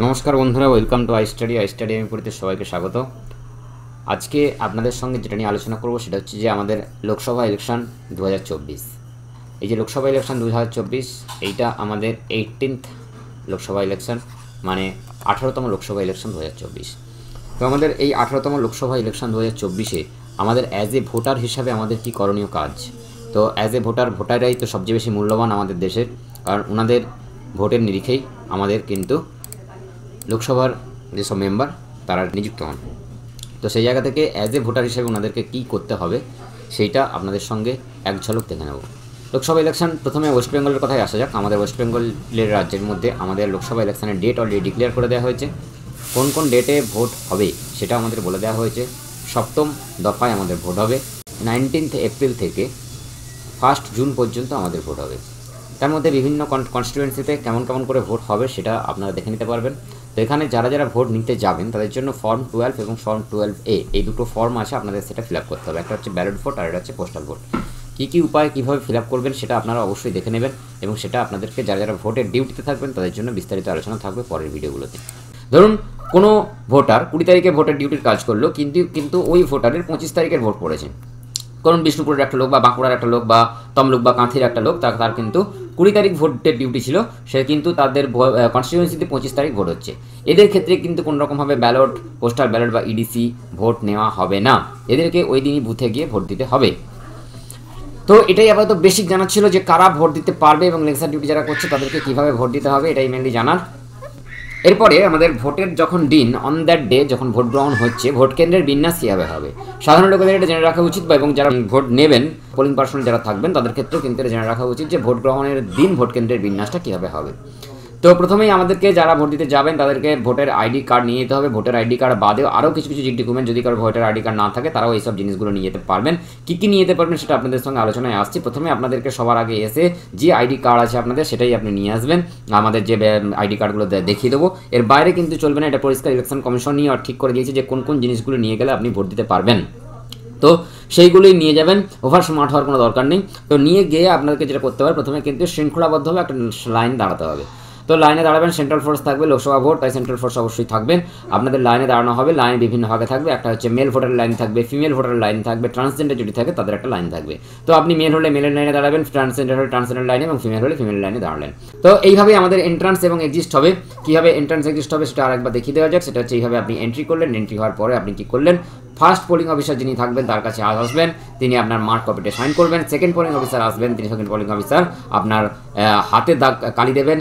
নমস্কার বন্ধুরা welcome to I study I study আমি পড়িতে সবাইকে স্বাগত আজকে আপনাদের সঙ্গে যেটা নিয়ে আলোচনা করব সেটা হচ্ছে যে আমাদের লোকসভা ইলেকশন দু এই যে লোকসভা ইলেকশন দু এইটা আমাদের এইটিনথ লোকসভা ইলেকশন মানে আঠারোতম লোকসভা ইলেকশন দু তো আমাদের এই আঠারোতম লোকসভা ইলেকশন দু আমাদের অ্যাজ এ ভোটার হিসাবে আমাদের কি করণীয় কাজ তো অ্যাজ এ ভোটার ভোটাররাই তো সবচেয়ে বেশি মূল্যবান আমাদের দেশের কারণ ওনাদের ভোটের নিরিখেই আমাদের কিন্তু লোকসভার যেসব মেম্বার তারা নিযুক্ত হন তো সেই জায়গা থেকে অ্যাজ এ ভোটার হিসেবে ওনাদেরকে কী করতে হবে সেইটা আপনাদের সঙ্গে এক ঝলক দেখে নেব লোকসভা ইলেকশন প্রথমে ওয়েস্ট বেঙ্গলের কথাই আসা যাক আমাদের ওয়েস্ট বেঙ্গলের রাজ্যের মধ্যে আমাদের লোকসভা ইলেকশনের ডেট অলরেডি ডিক্লেয়ার করে দেওয়া হয়েছে কোন কোন ডেটে ভোট হবে সেটা আমাদের বলে দেওয়া হয়েছে সপ্তম দফায় আমাদের ভোট হবে নাইনটিন্থ এপ্রিল থেকে ফার্স্ট জুন পর্যন্ত আমাদের ভোট হবে তার মধ্যে বিভিন্ন কনস্টিটুয়েন্সিতে কেমন কেমন করে ভোট হবে সেটা আপনারা দেখে নিতে পারবেন তো এখানে যারা যারা ভোট নিতে যাবেন তাদের জন্য ফর্ম টুয়েলভ এবং ফর্ম টুয়েলভ এ এই দুটো ফর্ম আছে আপনাদের সেটা ফিল করতে হবে একটা হচ্ছে ব্যালট ভোট আর এটা হচ্ছে পোস্টাল ভোট কী কী উপায় কীভাবে ফিল করবেন সেটা আপনারা অবশ্যই দেখে নেবেন এবং সেটা আপনাদেরকে যারা যারা ভোটের ডিউটিতে থাকবেন তাদের জন্য বিস্তারিত আলোচনা থাকবে পরের ভিডিওগুলোতে ধরুন কোনো ভোটার কুড়ি তারিখে ভোটের ডিউটির কাজ করলো কিন্তু কিন্তু ওই ভোটারের পঁচিশ তারিখের ভোট পড়েছেন কারণ বিষ্ণুপুরের একটা লোক বা বাঁকুড়ার একটা লোক বা তমলুক বা কাঁথির একটা লোক তার কিন্তু কুড়ি তারিখ ভোটের ডিউটি ছিল সে কিন্তু তাদের কনস্টিটিউয়েন্সিতে পঁচিশ তারিখ ভোট হচ্ছে এদের ক্ষেত্রে কিন্তু কোনোরকমভাবে ব্যালট পোস্টাল ব্যালট বা ইডিসি e ভোট নেওয়া হবে না এদেরকে ওই দিনই বুথে গিয়ে ভোট দিতে হবে তো এটাই আপাতত বেশি জানা ছিল যে কারা ভোট দিতে পারবে এবং লেকচার ডিউটি যারা করছে তাদেরকে কীভাবে ভোট দিতে হবে এটাই মেনলি জানার এরপরে আমাদের ভোটের যখন দিন অন দ্যাট ডে যখন ভোট গ্রহণ হচ্ছে ভোট কেন্দ্রের বিন্যাস কীভাবে হবে সাধারণ লোকেদের এটা জেনে রাখা উচিত বা এবং যারা ভোট নেবেন পোলিং পার্সন যারা থাকবেন তাদের ক্ষেত্রেও কিন্তু এটা জেনে রাখা উচিত যে ভোট গ্রহণের দিন ভোট কেন্দ্রের বিন্যাসটা কীভাবে হবে তো প্রথমেই আমাদেরকে যারা ভোট দিতে যাবেন তাদেরকে ভোটের আইডি কার্ড নিয়ে যেতে হবে ভোটার আইডি কার্ড বাদেও আরও কিছু কিছু ডকুমেন্ট যদি কারো ভোটার আইডি কার্ড না থাকে তারাও এইসব জিনিসগুলো নিয়ে যেতে পারবেন কী কী নিয়ে যেতে পারবেন সেটা আপনাদের সঙ্গে আলোচনায় আসছি প্রথমে আপনাদেরকে সবার আগে এসে যে আইডি কার্ড আছে আপনাদের সেটাই আপনি নিয়ে আসবেন আমাদের যে আইডি কার্ডগুলো দেখিয়ে দেবো এর বাইরে কিন্তু চলবে না এটা পরিষ্কার ইলেকশন কমিশন নিয়ে ঠিক করে দিয়েছে যে কোন কোন জিনিসগুলো নিয়ে গেলে আপনি ভোট দিতে পারবেন তো সেইগুলোই নিয়ে যাবেন ওভার স্মার্ট হওয়ার কোনো দরকার নেই তো নিয়ে গিয়ে আপনাদেরকে যেটা করতে হবে প্রথমে কিন্তু শৃঙ্খলাবদ্ধভাবে একটা লাইন দাঁড়াতে হবে তো লাইনে দাঁড়াবেন সেন্ট্রাল ফোর্স থাকবে লোকসভা ভোট তাই সেন্ট্রাল ফোর্স অবশ্যই থাকবেন আপনাদের লাইনে দাঁড়ানো হবে লাইন বিভিন্ন ভাগে থাকবে একটা হচ্ছে মেল ভোটার লাইন থাকবে ফিমেল ভোটার লাইন থাকবে ট্রান্সজেন্ডার যদি থাকে তাদের একটা লাইন থাকবে তো আপনি মেল হলে মেলের লাইনে দাঁড়াবেন ট্রান্সজেন্ডার হলে ট্রান্সজেন্ডার লাইনে এবং ফিমেল হলে ফিমেল লাইনে দাঁড়ালেন তো এইভাবে আমাদের এন্ট্রান্স এবং এক্সিস্ট হবে কীভাবে এন্ট্রান্স এক্সিস্ট হবে সেটা আরেকবার দেখিয়ে দেওয়া যাক সেটা হচ্ছে এইভাবে আপনি এন্ট্রি করলেন এন্ট্রি হওয়ার পরে আপনি কি করলেন ফার্স্ট পোলিং অফিসার যিনি থাকবেন তার কাছে আজ আসবেন তিনি আপনার মার্ক কপিতে সাইন করবেন সেকেন্ড পোলিং অফিসার আসবেন তিনি সেকেন্ড পোলিং অফিসার আপনার হাতে দাগ কালি দেবেন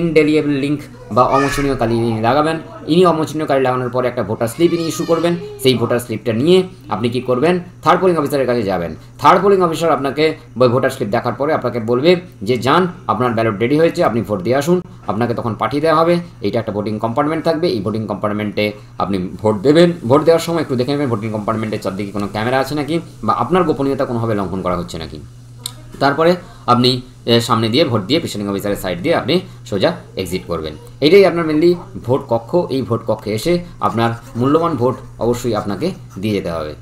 ইনডেলিয়েবল লিঙ্ক বা অমোচনীয় কালি লাগাবেন ইনি অমোচনীয় কালি লাগানোর পরে একটা ভোটার স্লিপ ইনি ইস্যু করবেন সেই ভোটার স্লিপটা নিয়ে আপনি কি করবেন থার্ড পোলিং অফিসারের কাছে যাবেন থার্ড পোলিং অফিসার আপনাকে ওই ভোটার স্লিপ দেখার পরে আপনাকে বলবে যে যান আপনার ব্যালট রেডি হয়েছে আপনি ভোট দিয়ে আসুন আপনাকে তখন পাঠিয়ে দেওয়া হবে এইটা একটা ভোটিং কম্পার্টমেন্ট থাকবে এই ভোটিং কম্পার্টমেন্টে আপনি ভোট দেবেন ভোট দেওয়ার সময় একটু দেখে নেবেন ভোটিং কম্পার্টমেন্টের চারদিকে কোনো ক্যামেরা আছে নাকি বা আপনার গোপনীয়তা কোনোভাবে লঙ্ঘন করা হচ্ছে নাকি তারপরে আপনি সামনে দিয়ে ভোট দিয়ে প্রিসাইডিং অফিসারের সাইড দিয়ে আপনি সোজা এক্সিট করবেন এটাই আপনার মেনলি ভোট কক্ষ এই ভোট কক্ষে এসে আপনার মূল্যবান ভোট অবশ্যই আপনাকে দিয়ে যেতে হবে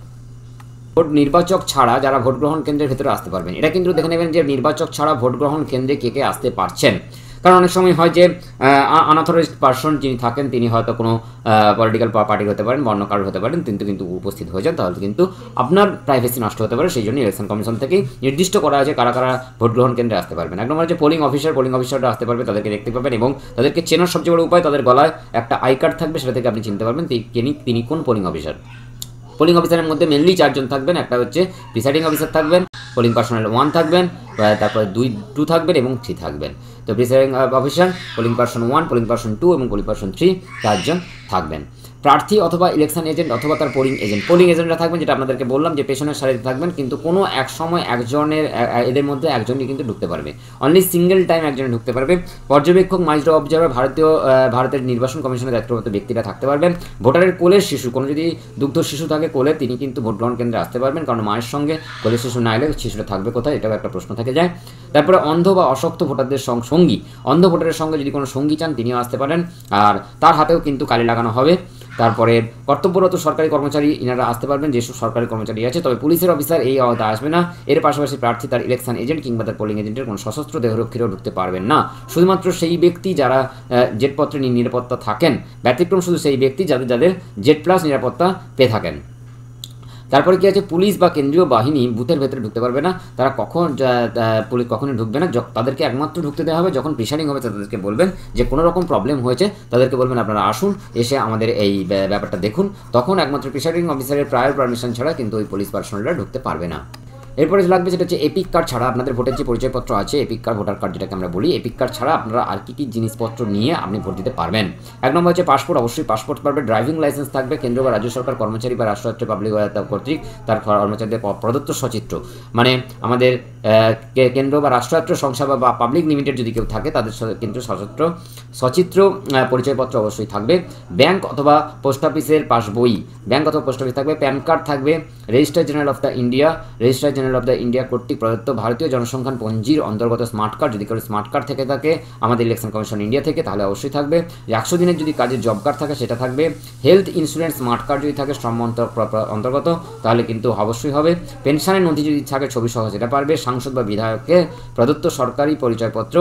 ভোট নির্বাচক ছাড়া যারা ভোট গ্রহণ কেন্দ্রের ভেতরে আসতে পারবেন এটা কিন্তু দেখে নেবেন যে নির্বাচক ছাড়া ভোট গ্রহণ কেন্দ্রে কে কে আসতে পারছেন কারণ অনেক সময় হয় যে আনঅথরাইজড পার্সন যিনি থাকেন তিনি হয়তো কোনো পলিটিক্যাল পার্টির হতে পারেন বা অন্য কারোর হতে পারেন কিন্তু কিন্তু উপস্থিত হয়ে যান তাহলে কিন্তু আপনার প্রাইভেসি নষ্ট হতে পারে সেই জন্য ইলেকশন কমিশন থেকেই নির্দিষ্ট করা আছে কারা কারা ভোট গ্রহণ কেন্দ্রে আসতে পারবেন এক নম্বর যে পোলিং অফিসার পোলিং অফিসাররা আসতে পারবে তাদেরকে দেখতে পাবেন এবং তাদেরকে চেনার সবচেয়ে বড় উপায় তাদের গলায় একটা আই কার্ড থাকবে সেটা থেকে আপনি চিনতে পারবেন তিনি তিনি কোন পোলিং অফিসার পোলিং অফিসারের মধ্যে মেনলি চারজন থাকবেন একটা হচ্ছে প্রিসাইডিং অফিসার থাকবেন পোলিং পার্সোনাল ওয়ান থাকবেন তারপরে দুই টু থাকবেন এবং থ্রি থাকবেন তো presiding officer polling person one polling person two এবং পোলিং পার্সন থ্রি চারজন থাকবেন প্রার্থী অথবা ইলেকশন এজেন্ট অথবা তার পোলিং এজেন্ট পোলিং এজেন্টরা থাকবেন যেটা আপনাদেরকে বললাম যে পেছনের সারিতে থাকবেন কিন্তু কোনো এক সময় একজনের এদের মধ্যে একজনই কিন্তু ঢুকতে পারবে অনলি সিঙ্গেল টাইম একজন ঢুকতে পারবে পর্যবেক্ষক মাইজ অবজার্ভার ভারতীয় ভারতের নির্বাচন কমিশনের দায়িত্বপ্রাপ্ত ব্যক্তিরা থাকতে পারবেন ভোটারের কোলের শিশু কোনো যদি দুগ্ধ শিশু থাকে কোলে তিনি কিন্তু ভোট গ্রহণ কেন্দ্রে আসতে পারবেন কারণ মায়ের সঙ্গে কোলের শিশু না এলে শিশুটা থাকবে কোথায় এটাও একটা প্রশ্ন থেকে যায় তারপরে অন্ধ বা অশক্ত ভোটারদের সঙ্গী অন্ধ ভোটারের সঙ্গে যদি কোনো সঙ্গী চান তিনিও আসতে পারেন আর তার হাতেও কিন্তু কালি লাগানো হবে তারপরে কর্তব্যরত সরকারি কর্মচারী ইনারা আসতে পারবেন যেসব সরকারি কর্মচারী আছে তবে পুলিশের অফিসার এই আওতা আসবে না এর পাশাপাশি প্রার্থী তার ইলেকশন এজেন্ট কিংবা তার পোলিং এজেন্টের কোনো সশস্ত্র দেহরক্ষীরাও ঢুকতে পারবেন না শুধুমাত্র সেই ব্যক্তি যারা জেটপত্রে নিরাপত্তা থাকেন ব্যতিক্রম শুধু সেই ব্যক্তি যাদের যাদের জেট প্লাস নিরাপত্তা পেয়ে থাকেন তারপরে কি আছে পুলিশ বা কেন্দ্রীয় বাহিনী বুথের ভেতরে ঢুকতে পারবে না তারা কখন পুলিশ কখনই ঢুকবে না তাদেরকে একমাত্র ঢুকতে দেওয়া হবে যখন প্রিসাইডিং হবে তাদেরকে বলবেন যে কোনো রকম প্রবলেম হয়েছে তাদেরকে বলবেন আপনারা আসুন এসে আমাদের এই ব্যাপারটা দেখুন তখন একমাত্র প্রিসাইডিং অফিসারের প্রায়র পারমিশন ছাড়া কিন্তু ওই পুলিশ পার্সোনালরা ঢুকতে পারবে না এরপরে লাগবে সেটা হচ্ছে এপিক কার্ড ছাড়া আপনাদের ভোটের যে পরিচয়পত্র আছে এপিক কার্ড ভোটার কার্ড যেটাকে আমরা বলি এপিক কার্ড ছাড়া আপনারা আর কী কী জিনিসপত্র নিয়ে আপনি ভোট দিতে পারবেন এক নম্বর হচ্ছে পাসপোর্ট অবশ্যই পাসপোর্ট পারবে ড্রাইভিং লাইসেন্স থাকবে কেন্দ্র বা রাজ্য সরকার কর্মচারী বা রাষ্ট্রায়ত্ত পাবলিক কর্তৃক তার কর্মচারীদের প্রদত্ত সচিত্র মানে আমাদের কেন্দ্র বা রাষ্ট্রায়ত্ত সংস্থা বা পাবলিক লিমিটেড যদি কেউ থাকে তাদের কিন্তু সচিত্র সচিত্র পরিচয়পত্র অবশ্যই থাকবে ব্যাংক অথবা পোস্ট অফিসের পাসবই ব্যাংক অথবা পোস্ট অফিস থাকবে প্যান কার্ড থাকবে registrar general of the India registrar general of the India কর্তৃক প্রদত্ত ভারতীয় জনসংখ্যান পঞ্জির অন্তর্গত স্মার্ট কার্ড যদি কারো স্মার্ট কার্ড থেকে থাকে আমাদের ইলেকশন কমিশন ইন্ডিয়া থেকে তাহলে অবশ্যই থাকবে একশো দিনের যদি কাজের জব কার্ড থাকে সেটা থাকবে হেলথ ইন্স্যুরেন্স স্মার্ট কার্ড যদি থাকে শ্রম অন্তর্গত তাহলে কিন্তু অবশ্যই হবে পেনশনের নথি যদি থাকে ছবি সহ সেটা পারবে সাংসদ বা বিধায়ককে প্রদত্ত সরকারি পরিচয়পত্র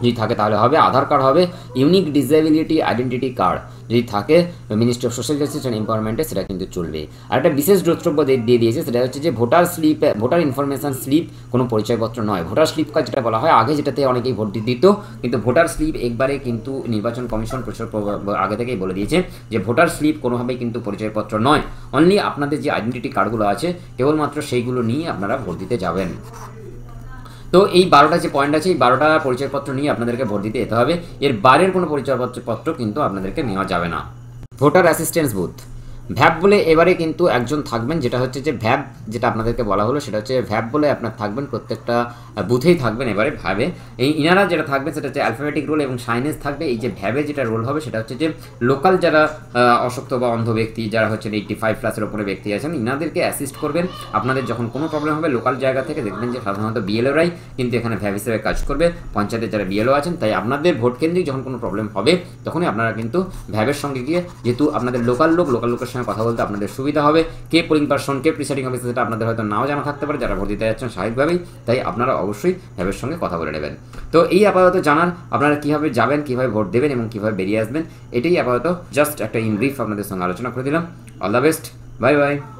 যদি থাকে তাহলে হবে আধার কার্ড হবে ইউনিক ডিসেবিলিটি আইডেন্টিটি কার্ড যদি থাকে ministry of social justice and এম্পাওয়ারমেন্টে সেটা কিন্তু চলবে আর একটা বিশেষ দ্রষ্টব্য দিয়ে দিয়েছে সেটা হচ্ছে যে voter slip voter information slip কোনো পরিচয়পত্র নয় ভোটার স্লিপ কাজ যেটা বলা হয় আগে যেটাতে অনেকেই ভোট দিত কিন্তু ভোটার স্লিপ একবারে কিন্তু নির্বাচন কমিশন প্রচার আগে থেকেই বলে দিয়েছে যে ভোটার স্লিপ কোনোভাবেই কিন্তু পরিচয়পত্র নয় অনলি আপনাদের যে আইডেন্টিটি কার্ডগুলো আছে কেবলমাত্র সেইগুলো নিয়ে আপনারা ভোট দিতে যাবেন তো এই বারোটা যে পয়েন্ট আছে এই বারোটা পরিচয়পত্র নিয়ে আপনাদেরকে ভোট দিতে যেতে হবে এর বারের কোনো পরিচয়পত্র কিন্তু আপনাদেরকে নেওয়া যাবে না ভোটার অ্যাসিস্ট্যান্স বুথ ভ্যাব বলে এবারে কিন্তু একজন থাকবেন যেটা হচ্ছে যে ভ্যাব যেটা আপনাদেরকে বলা হলো সেটা হচ্ছে ভ্যাব বলে আপনার থাকবেন প্রত্যেকটা বুথেই থাকবেন এবারে ভ্যাবে এই ইনারা যেটা থাকবে সেটা হচ্ছে অ্যালফাবেটিক রোল এবং সাইনেজ থাকবে এই যে ভ্যাবে যেটা রোল হবে সেটা হচ্ছে যে লোকাল যারা অশক্ত বা অন্ধ ব্যক্তি যারা হচ্ছে এইটটি ফাইভ প্লাসের ওপরে ব্যক্তি আছেন ইনাদেরকে অ্যাসিস্ট করবেন আপনাদের যখন কোনো প্রবলেম হবে লোকাল জায়গা থেকে দেখবেন যে সাধারণত বিএলওরাই কিন্তু এখানে ভ্যাব হিসেবে কাজ করবে পঞ্চায়েতে যারা বিএলও আছেন তাই আপনাদের ভোট কেন্দ্রিক যখন কোনো প্রবলেম হবে তখনই আপনারা কিন্তু ভ্যাবের সঙ্গে গিয়ে যেহেতু আপনাদের লোকাল লোক লোকাল লোকের সঙ্গে সঙ্গে কথা বলতে আপনাদের সুবিধা হবে কে পোলিং পার্সন কে প্রিসাইডিং অফিসার সেটা আপনাদের হয়তো নাও জানা থাকতে পারে যারা ভোট দিতে যাচ্ছেন স্বাভাবিকভাবেই তাই আপনারা অবশ্যই হ্যাবের সঙ্গে কথা বলে নেবেন তো এই আপাতত জানার আপনারা কীভাবে যাবেন কীভাবে ভোট দেবেন এবং কীভাবে বেরিয়ে আসবেন এটাই আপাতত জাস্ট একটা ইন ব্রিফ আপনাদের সঙ্গে আলোচনা করে দিলাম all the best bye by